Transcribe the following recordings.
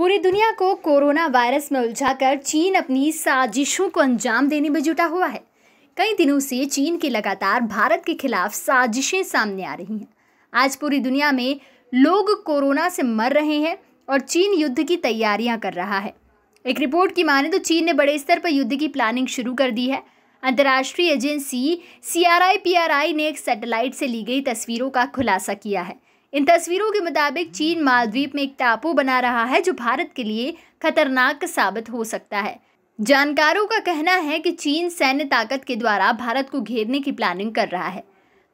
पूरी दुनिया को कोरोना वायरस में उलझाकर चीन अपनी साजिशों को अंजाम देने में जुटा हुआ है कई दिनों से चीन की लगातार भारत के खिलाफ साजिशें सामने आ रही हैं आज पूरी दुनिया में लोग कोरोना से मर रहे हैं और चीन युद्ध की तैयारियां कर रहा है एक रिपोर्ट की माने तो चीन ने बड़े स्तर पर युद्ध की प्लानिंग शुरू कर दी है अंतर्राष्ट्रीय agency C R I P R I ने एक सैटेलाइट से ली गई तस्वीरों का खुलासा किया है इन तस्वीरों के मुताबिक चीन मालद्वीप में एक टापू बना रहा है जो भारत के लिए खतरनाक साबित हो सकता है जानकारों का कहना है कि चीन सैन्य ताकत के द्वारा भारत को घेरने की प्लानिंग कर रहा है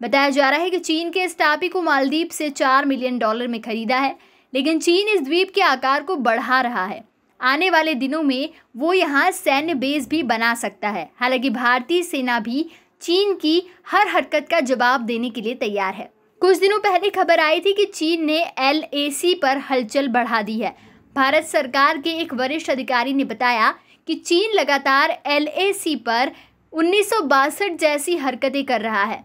बताया जा रहा है कि चीन के इस टापी को मालदीप से चार मिलियन डॉलर में खरीदा है लेकिन चीन इस द्वीप के आकार को बढ़ा रहा है आने वाले दिनों में वो यहाँ सैन्य बेस भी बना सकता है हालांकि भारतीय सेना भी चीन की हर हरकत का जवाब देने के लिए तैयार है कुछ दिनों पहले खबर आई थी कि चीन ने एल पर हलचल बढ़ा दी है भारत सरकार के एक वरिष्ठ अधिकारी ने बताया कि चीन लगातार एल पर उन्नीस जैसी हरकतें कर रहा है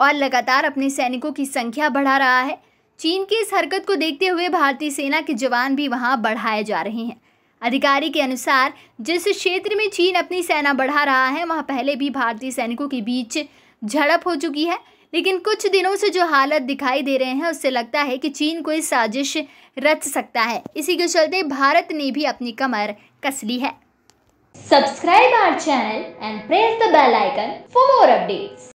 और लगातार अपने सैनिकों की संख्या बढ़ा रहा है चीन की इस हरकत को देखते हुए भारतीय सेना के जवान भी वहां बढ़ाए जा रहे हैं अधिकारी के अनुसार जिस क्षेत्र में चीन अपनी सेना बढ़ा रहा है वहां पहले भी भारतीय सैनिकों के बीच झड़प हो चुकी है लेकिन कुछ दिनों से जो हालत दिखाई दे रहे हैं उससे लगता है कि चीन कोई साजिश रच सकता है इसी के चलते भारत ने भी अपनी कमर कस ली है subscribe our channel and press the bell icon for more updates